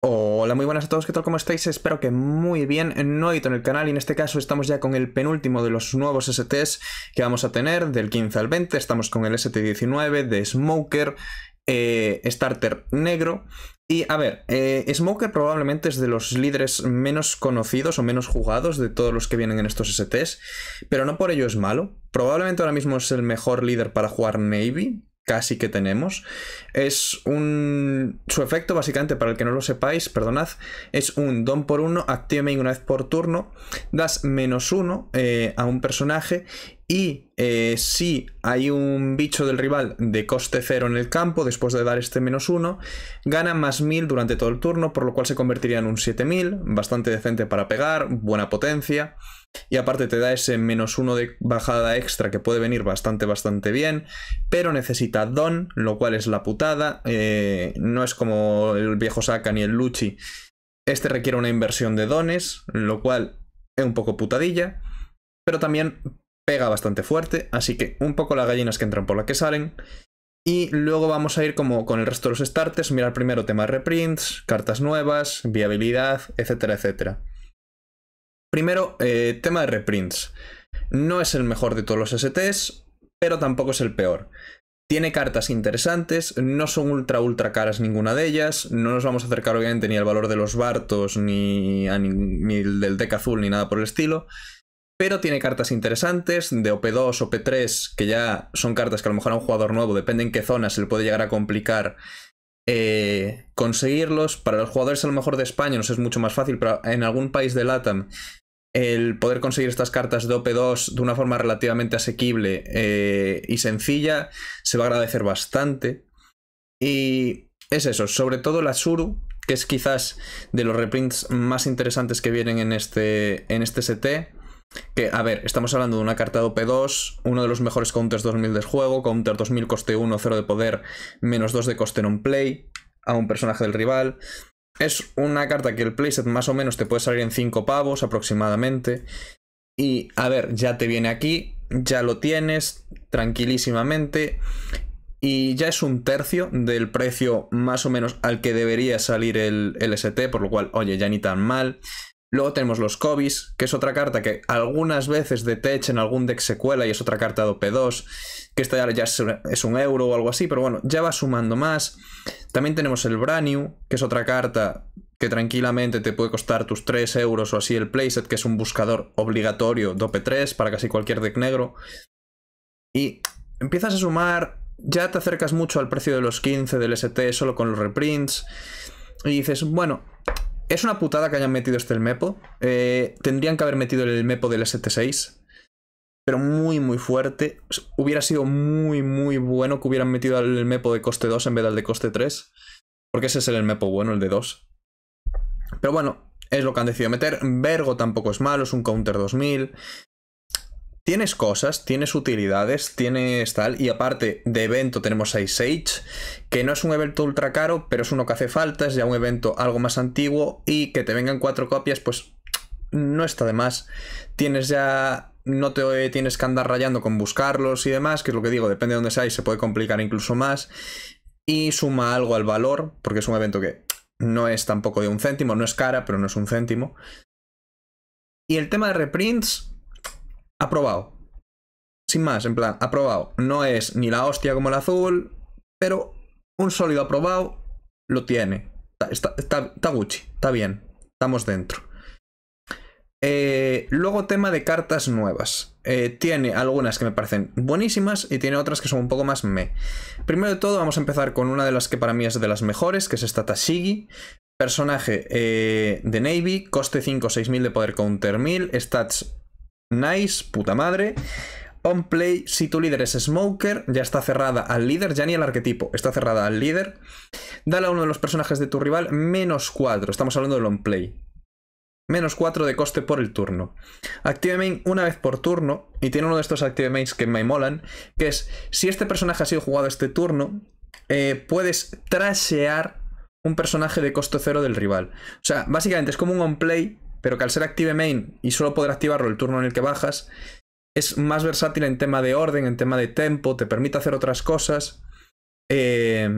Hola, muy buenas a todos, ¿qué tal? ¿Cómo estáis? Espero que muy bien. Noito en el canal y en este caso estamos ya con el penúltimo de los nuevos STs que vamos a tener del 15 al 20. Estamos con el ST19 de Smoker, eh, Starter Negro. Y a ver, eh, Smoker probablemente es de los líderes menos conocidos o menos jugados de todos los que vienen en estos STs, pero no por ello es malo. Probablemente ahora mismo es el mejor líder para jugar Navy, casi que tenemos. Es un. Su efecto, básicamente, para el que no lo sepáis, perdonad, es un don por uno, main una vez por turno, das menos uno eh, a un personaje y eh, si hay un bicho del rival de coste cero en el campo, después de dar este menos uno, gana más 1000 durante todo el turno, por lo cual se convertiría en un 7000, bastante decente para pegar, buena potencia. Y aparte te da ese menos uno de bajada extra que puede venir bastante, bastante bien, pero necesita Don, lo cual es la putada. Eh, no es como el viejo Saka ni el Luchi. Este requiere una inversión de dones, lo cual es un poco putadilla. Pero también pega bastante fuerte, así que un poco las gallinas que entran por la que salen. Y luego vamos a ir como con el resto de los starters, mirar primero tema reprints, cartas nuevas, viabilidad, etcétera, etcétera. Primero, eh, tema de reprints. No es el mejor de todos los STs, pero tampoco es el peor. Tiene cartas interesantes, no son ultra ultra caras ninguna de ellas, no nos vamos a acercar obviamente ni al valor de los Bartos, ni, a ni del deck azul, ni nada por el estilo pero tiene cartas interesantes de OP2, OP3, que ya son cartas que a lo mejor a un jugador nuevo, depende en qué zona, se le puede llegar a complicar eh, conseguirlos. Para los jugadores a lo mejor de España nos es mucho más fácil, pero en algún país de LATAM el poder conseguir estas cartas de OP2 de una forma relativamente asequible eh, y sencilla se va a agradecer bastante. Y es eso, sobre todo la Suru, que es quizás de los reprints más interesantes que vienen en este, en este ST. Que, a ver, estamos hablando de una carta de OP2, uno de los mejores counters 2000 del juego, counter 2000 coste 1, 0 de poder, menos 2 de coste en un play a un personaje del rival. Es una carta que el playset más o menos te puede salir en 5 pavos aproximadamente. Y, a ver, ya te viene aquí, ya lo tienes tranquilísimamente. Y ya es un tercio del precio más o menos al que debería salir el, LST, ST, por lo cual, oye, ya ni tan mal. Luego tenemos los cobis que es otra carta que algunas veces de Tech en algún deck secuela y es otra carta de OP2, que esta ya es un euro o algo así, pero bueno, ya va sumando más. También tenemos el Braniu, que es otra carta que tranquilamente te puede costar tus 3 euros o así el playset, que es un buscador obligatorio dope 3 para casi cualquier deck negro. Y empiezas a sumar, ya te acercas mucho al precio de los 15 del ST solo con los reprints, y dices, bueno, es una putada que hayan metido este el Mepo. Eh, tendrían que haber metido el Mepo del ST6. Pero muy, muy fuerte. Hubiera sido muy, muy bueno que hubieran metido el Mepo de coste 2 en vez del de coste 3. Porque ese es el Mepo bueno, el de 2. Pero bueno, es lo que han decidido meter. Vergo tampoco es malo, es un counter 2000 tienes cosas, tienes utilidades, tienes tal. Y aparte de evento tenemos Ice Age, que no es un evento ultra caro, pero es uno que hace falta, es ya un evento algo más antiguo y que te vengan cuatro copias, pues no está de más. Tienes ya... No te tienes que andar rayando con buscarlos y demás, que es lo que digo, depende de dónde seáis, se puede complicar incluso más. Y suma algo al valor, porque es un evento que no es tampoco de un céntimo, no es cara, pero no es un céntimo. Y el tema de reprints, aprobado. Sin más, en plan, aprobado. No es ni la hostia como el azul, pero un sólido aprobado lo tiene. Está, está, Gucci, está bien, estamos dentro. Eh, luego tema de cartas nuevas. Eh, tiene algunas que me parecen buenísimas y tiene otras que son un poco más me. Primero de todo vamos a empezar con una de las que para mí es de las mejores, que es esta Tashigi. Personaje eh, de Navy, coste 5, 6000 de poder counter 1000, stats Nice, puta madre. On play, si tu líder es Smoker, ya está cerrada al líder, ya ni el arquetipo, está cerrada al líder. Dale a uno de los personajes de tu rival menos 4, estamos hablando del on play. Menos 4 de coste por el turno. Active main una vez por turno, y tiene uno de estos active mains que me molan, que es, si este personaje ha sido jugado este turno, eh, puedes trashear un personaje de coste cero del rival. O sea, básicamente es como un on play pero que al ser active main y solo poder activarlo el turno en el que bajas, es más versátil en tema de orden, en tema de tempo, te permite hacer otras cosas. Eh,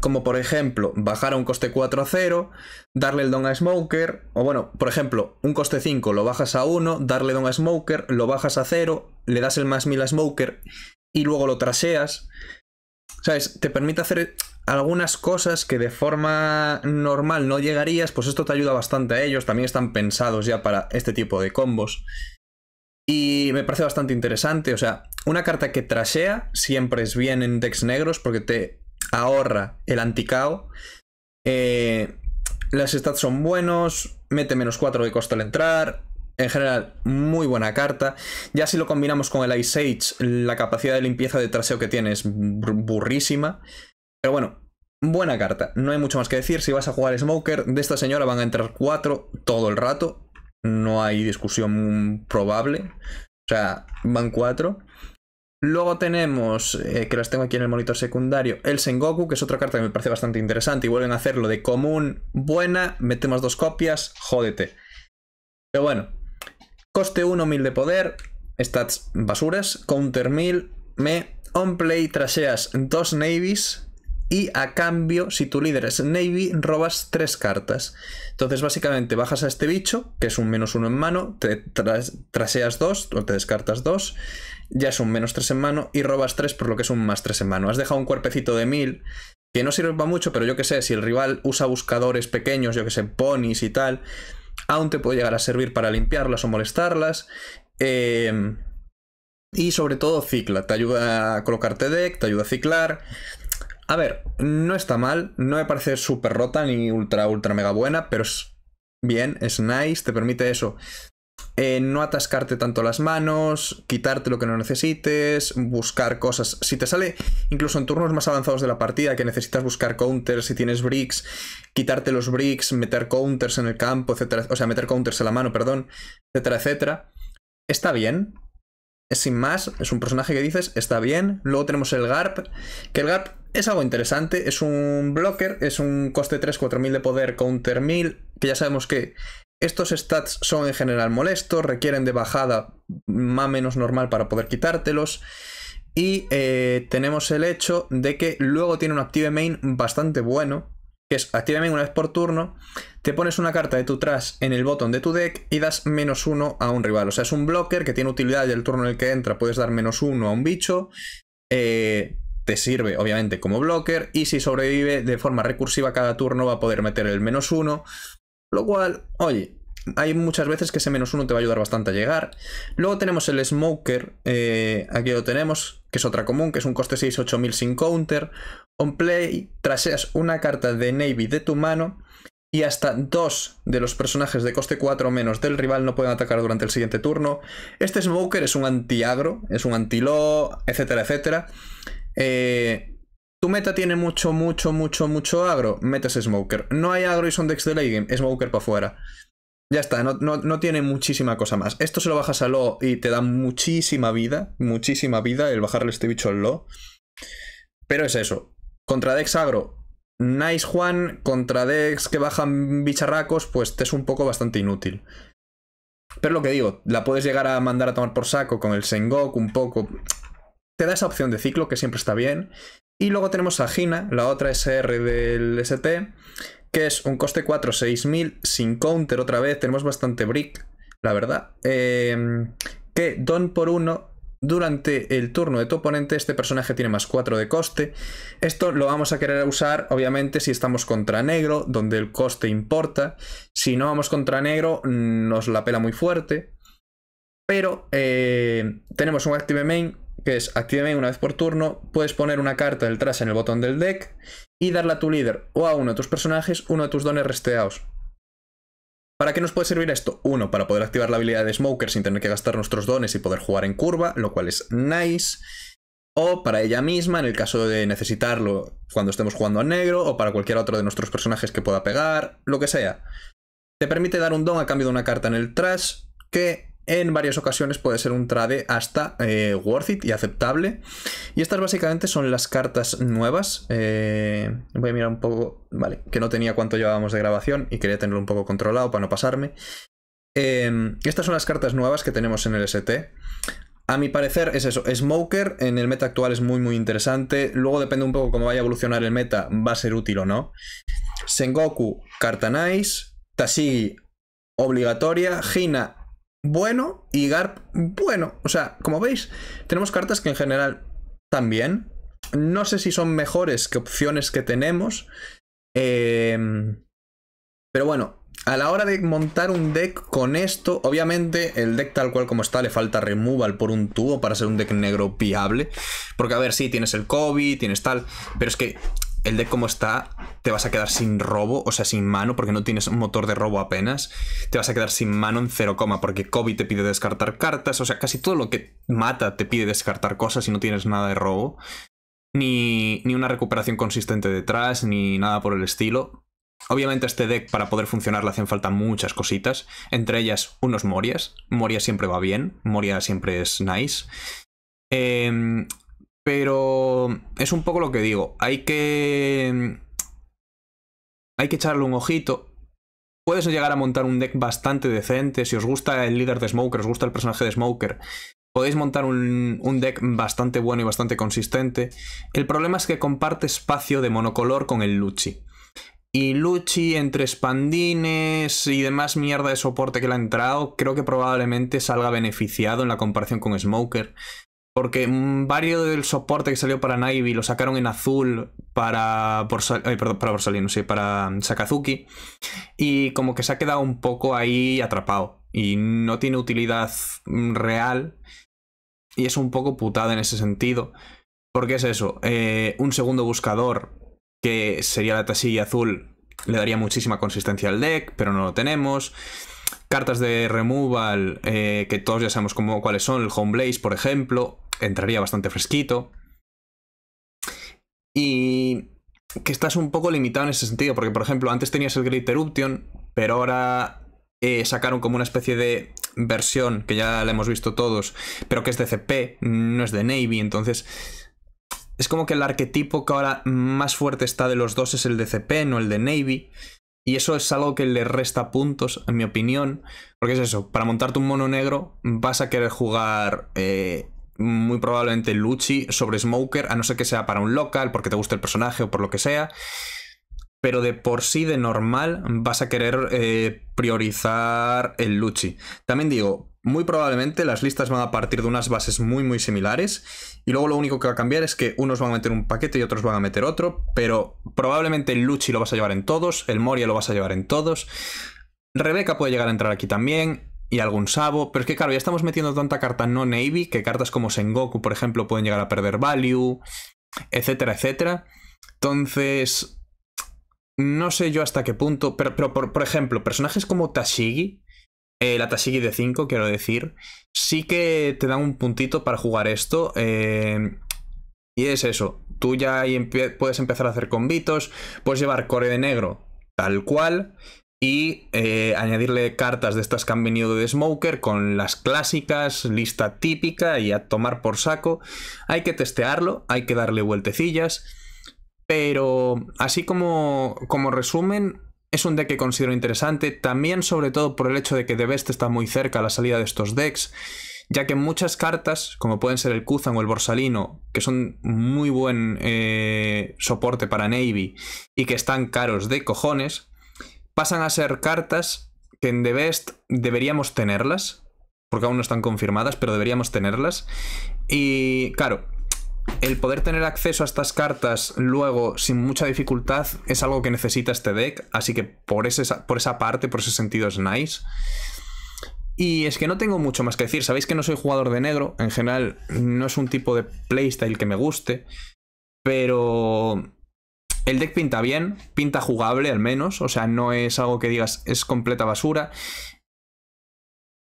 como por ejemplo, bajar a un coste 4 a 0, darle el don a Smoker, o bueno, por ejemplo, un coste 5 lo bajas a 1, darle don a Smoker, lo bajas a 0, le das el más 1000 a Smoker y luego lo traseas. ¿Sabes? Te permite hacer algunas cosas que de forma normal no llegarías, pues esto te ayuda bastante a ellos, también están pensados ya para este tipo de combos. Y me parece bastante interesante, o sea, una carta que trashea siempre es bien en decks negros porque te ahorra el anticao. Eh, las stats son buenos, mete menos 4 de costo al entrar, en general, muy buena carta. Ya si lo combinamos con el Ice Age, la capacidad de limpieza de traseo que tiene es burrísima. Pero bueno, buena carta. No hay mucho más que decir. Si vas a jugar Smoker, de esta señora van a entrar cuatro todo el rato. No hay discusión probable. O sea, van cuatro. Luego tenemos, eh, que las tengo aquí en el monitor secundario, el Sengoku, que es otra carta que me parece bastante interesante. Y vuelven a hacerlo de común, buena, metemos dos copias, jódete. Pero bueno, coste 1, 1000 de poder, stats basuras, counter 1000, me, on play, trasheas dos navies, y a cambio, si tu líder es Navy, robas tres cartas. Entonces, básicamente, bajas a este bicho, que es un menos uno en mano, te traseas dos, o te descartas dos, ya es un menos tres en mano, y robas tres, por lo que es un más tres en mano. Has dejado un cuerpecito de mil, que no sirve para mucho, pero yo que sé, si el rival usa buscadores pequeños, yo que sé, ponis y tal, aún te puede llegar a servir para limpiarlas o molestarlas. Eh, y sobre todo cicla, te ayuda a colocarte deck, te ayuda a ciclar, a ver, no está mal, no me parece súper rota ni ultra, ultra mega buena, pero es bien, es nice, te permite eso. Eh, no atascarte tanto las manos, quitarte lo que no necesites, buscar cosas. Si te sale incluso en turnos más avanzados de la partida que necesitas buscar counters, si tienes bricks, quitarte los bricks, meter counters en el campo, etcétera, o sea, meter counters en la mano, perdón, etcétera, etcétera. Está bien, es sin más, es un personaje que dices, está bien. Luego tenemos el Garp, que el Garp es algo interesante, es un blocker, es un coste 3, 4000 de poder, counter 1000, que ya sabemos que estos stats son en general molestos, requieren de bajada más menos normal para poder quitártelos. Y eh, tenemos el hecho de que luego tiene un active main bastante bueno, que es activamente una vez por turno, te pones una carta de tu tras en el botón de tu deck y das menos uno a un rival. O sea, es un blocker que tiene utilidad y el turno en el que entra puedes dar menos uno a un bicho. Eh, te sirve obviamente como blocker y si sobrevive de forma recursiva cada turno va a poder meter el menos uno. Lo cual, oye, hay muchas veces que ese menos uno te va a ayudar bastante a llegar. Luego tenemos el Smoker, eh, aquí lo tenemos, que es otra común, que es un coste 6-8000 sin counter, On play, traseas una carta de Navy de tu mano y hasta dos de los personajes de coste 4 o menos del rival no pueden atacar durante el siguiente turno. Este Smoker es un anti-agro, es un anti etcétera, etcétera. Eh, tu meta tiene mucho, mucho, mucho, mucho agro, metes Smoker. No hay agro y son decks de late game, Smoker para afuera. Ya está, no, no, tiene muchísima cosa más. Esto se lo bajas a Lo y te da muchísima vida, muchísima vida el bajarle este bicho al Lo. Pero es eso, contra Dex Agro. Nice Juan contra Dex que bajan bicharracos, pues te es un poco bastante inútil. Pero lo que digo, la puedes llegar a mandar a tomar por saco con el Sengoku un poco. Te da esa opción de ciclo que siempre está bien. Y luego tenemos a Gina, la otra SR del ST, que es un coste 4, 6000, sin counter otra vez. Tenemos bastante brick, la verdad. Eh, que don por uno... Durante el turno de tu oponente este personaje tiene más 4 de coste. Esto lo vamos a querer usar obviamente si estamos contra negro, donde el coste importa. Si no vamos contra negro nos la pela muy fuerte. Pero eh, tenemos un Active Main, que es Active Main una vez por turno. Puedes poner una carta del en el botón del deck y darle a tu líder o a uno de tus personajes, uno de tus dones resteados. ¿Para qué nos puede servir esto? Uno, para poder activar la habilidad de Smoker sin tener que gastar nuestros dones y poder jugar en curva, lo cual es nice. O para ella misma, en el caso de necesitarlo cuando estemos jugando a negro, o para cualquier otro de nuestros personajes que pueda pegar, lo que sea. Te permite dar un don a cambio de una carta en el trash, que en varias ocasiones puede ser un trade hasta eh, worth it y aceptable. Y estas básicamente son las cartas nuevas. Eh, voy a mirar un poco, vale, que no tenía cuánto llevábamos de grabación y quería tenerlo un poco controlado para no pasarme. Em, estas son las cartas nuevas que tenemos en el ST. A mi parecer es eso, Smoker en el meta actual es muy muy interesante, luego depende un poco cómo vaya a evolucionar el meta, va a ser útil o no. Sengoku, carta nice, Tashigi, obligatoria, Hina bueno y Garp bueno. O sea, como veis, tenemos cartas que en general también. No sé si son mejores que opciones que tenemos. Em, pero bueno, a la hora de montar un deck con esto, obviamente el deck tal cual como está le falta removal por un tubo para ser un deck negro viable. Porque a ver, sí, tienes el COVID, tienes tal, pero es que el deck como está, te vas a quedar sin robo, o sea, sin mano, porque no tienes motor de robo apenas. Te vas a quedar sin mano en 0, porque Kobe te pide descartar cartas, o sea, casi todo lo que mata te pide descartar cosas y no tienes nada de robo. Ni, ni una recuperación consistente detrás, ni nada por el estilo. Obviamente este deck para poder funcionar le hacen falta muchas cositas, entre ellas unos Morias. Moria siempre va bien, Moria siempre es nice. Eh, pero es un poco lo que digo. Hay que. Hay que echarle un ojito. Puedes llegar a montar un deck bastante decente. Si os gusta el líder de Smoker, os gusta el personaje de Smoker, podéis montar un, un, deck bastante bueno y bastante consistente. El problema es que comparte espacio de monocolor con el Luchi. Y Luchi, entre Spandines y demás mierda de soporte que le ha entrado, creo que probablemente salga beneficiado en la comparación con Smoker. Porque mm, varios del soporte que salió para Naibi lo sacaron en azul para, perdón, para Borsalino, sí, para Sakazuki. Y como que se ha quedado un poco ahí atrapado. Y no tiene utilidad mm, real. Y es un poco putada en ese sentido. Porque es eso, eh, un segundo buscador que sería la tasilla azul le daría muchísima consistencia al deck, pero no lo tenemos. Cartas de removal eh, que todos ya sabemos cómo, cuáles son, el Home Blaze por ejemplo, entraría bastante fresquito. Y que estás un poco limitado en ese sentido, porque por ejemplo antes tenías el Great Eruption, pero ahora eh, sacaron como una especie de versión que ya la hemos visto todos, pero que es de CP, no es de Navy, entonces es como que el arquetipo que ahora más fuerte está de los dos es el de CP, no el de Navy. Y eso es algo que le resta puntos, en mi opinión. Porque es eso, para montarte un mono negro vas a querer jugar eh, muy probablemente Luchi sobre Smoker, a no ser que sea para un local, porque te guste el personaje o por lo que sea. Pero de por sí, de normal, vas a querer eh, priorizar el Luchi. También digo, muy probablemente las listas van a partir de unas bases muy muy similares y luego lo único que va a cambiar es que unos van a meter un paquete y otros van a meter otro, pero probablemente el Luchi lo vas a llevar en todos, el Moria lo vas a llevar en todos. Rebeca puede llegar a entrar aquí también, y algún Sabo. Pero es que, claro, ya estamos metiendo tanta carta no Navy que cartas como Sengoku, por ejemplo, pueden llegar a perder value, etcétera, etcétera. Entonces, no sé yo hasta qué punto. Pero, por, ejemplo, personajes como Tashigi, eh, la Tashigi de 5, quiero decir, sí que te dan un puntito para jugar esto. Eh, y es eso. Tú ya puedes empezar a hacer convitos, puedes llevar core de negro tal cual y eh, añadirle cartas de estas que han venido de Smoker con las clásicas, lista típica y a tomar por saco. Hay que testearlo, hay que darle vueltecillas, pero así como, como resumen, es un deck que considero interesante, también sobre todo por el hecho de que The Best está muy cerca a la salida de estos decks, ya que muchas cartas, como pueden ser el Kuzan o el Borsalino, que son muy buen eh, soporte para Navy y que están caros de cojones, pasan a ser cartas que en The Best deberíamos tenerlas, porque aún no están confirmadas, pero deberíamos tenerlas. Y claro, el poder tener acceso a estas cartas luego sin mucha dificultad es algo que necesita este deck, así que por, por esa parte, por ese sentido es nice. Y es que no tengo mucho más que decir, sabéis que no soy jugador de negro, en general no es un tipo de playstyle que me guste, pero el deck pinta bien, pinta jugable al menos, o sea, no es algo que digas es completa basura.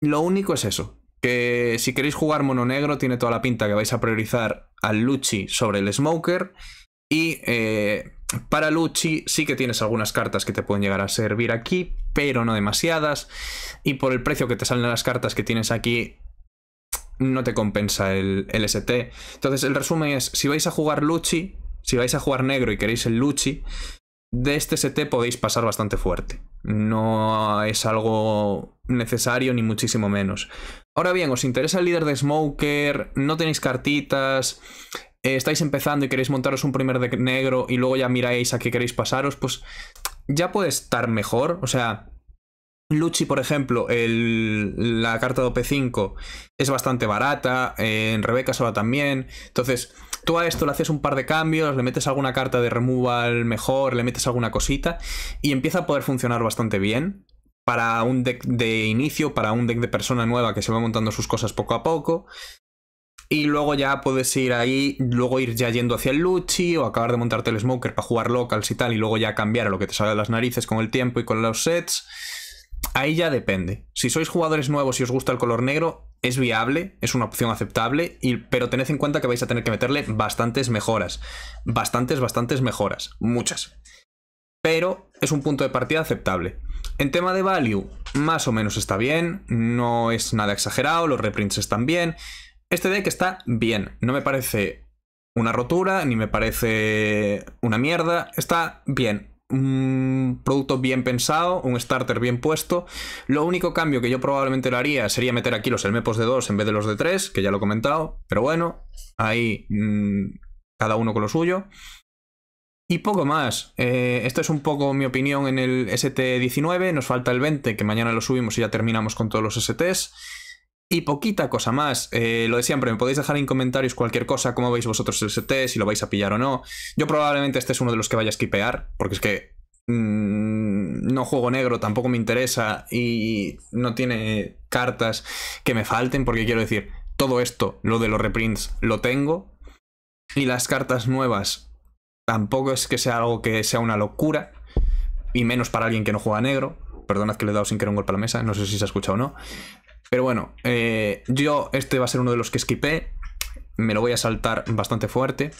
Lo único es eso, que si queréis jugar mono negro tiene toda la pinta que vais a priorizar al Luchi sobre el Smoker y eh, para Luchi sí que tienes algunas cartas que te pueden llegar a servir aquí, pero no demasiadas y por el precio que te salen las cartas que tienes aquí no te compensa el, el ST. Entonces el resumen es, si vais a jugar Luchi, si vais a jugar negro y queréis el Luchi, de este ST podéis pasar bastante fuerte. No es algo necesario ni muchísimo menos. Ahora bien, os interesa el líder de Smoker, no tenéis cartitas, eh, estáis empezando y queréis montaros un primer deck negro y luego ya miráis a qué queréis pasaros, pues ya puede estar mejor. O sea, Luchi, por ejemplo, la carta de OP5 es bastante barata, eh, en Rebeca sola también. Entonces, tú a esto le haces un par de cambios, le metes alguna carta de removal mejor, le metes alguna cosita y empieza a poder funcionar bastante bien para un deck de inicio, para un deck de persona nueva que se va montando sus cosas poco a poco. Y luego ya puedes ir ahí, luego ir ya yendo hacia el Luchi o acabar de montarte el Smoker para jugar locals y tal, y luego ya cambiar a lo que te salga de las narices con el tiempo y con los sets ahí ya depende. Si sois jugadores nuevos y os gusta el color negro, es viable, es una opción aceptable, pero tened en cuenta que vais a tener que meterle bastantes mejoras. Bastantes, bastantes mejoras. Muchas. Pero es un punto de partida aceptable. En tema de value, más o menos está bien, no es nada exagerado, los reprints están bien. Este deck está bien, no me parece una rotura, ni me parece una mierda, está bien un producto bien pensado, un starter bien puesto. Lo único cambio que yo probablemente lo haría sería meter aquí los elmepos de 2 en vez de los de 3, que ya lo he comentado, pero bueno, ahí mm, cada uno con lo suyo. Y poco más. Eh, esto es un poco mi opinión en el ST19. Nos falta el 20, que mañana lo subimos y ya terminamos con todos los STs. Y poquita cosa más. Eh, lo de siempre, me podéis dejar en comentarios cualquier cosa, cómo veis vosotros el ST, si lo vais a pillar o no. Yo probablemente este es uno de los que vaya a skipear, porque es que mm, no juego negro, tampoco me interesa y no tiene cartas que me falten, porque quiero decir, todo esto, lo de los reprints, lo tengo. Y las cartas nuevas tampoco es que sea algo que sea una locura, y menos para alguien que no juega negro. Perdonad que le he dado sin querer un golpe a la mesa, no sé si se ha escuchado o no. Pero bueno, eh, yo este va a ser uno de los que esquipé. Me lo voy a saltar bastante fuerte.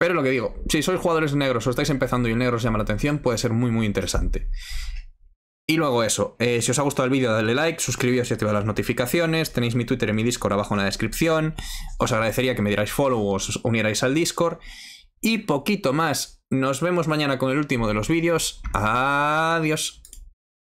Pero lo que digo, si sois jugadores negros o estáis empezando y el negro os llama la atención, puede ser muy muy interesante. Y luego eso, eh, si os ha gustado el vídeo dadle like, suscribíos y activad las notificaciones, tenéis mi Twitter y mi Discord abajo en la descripción, os agradecería que me dierais follow o os unierais al Discord. Y poquito más, nos vemos mañana con el último de los vídeos, adiós.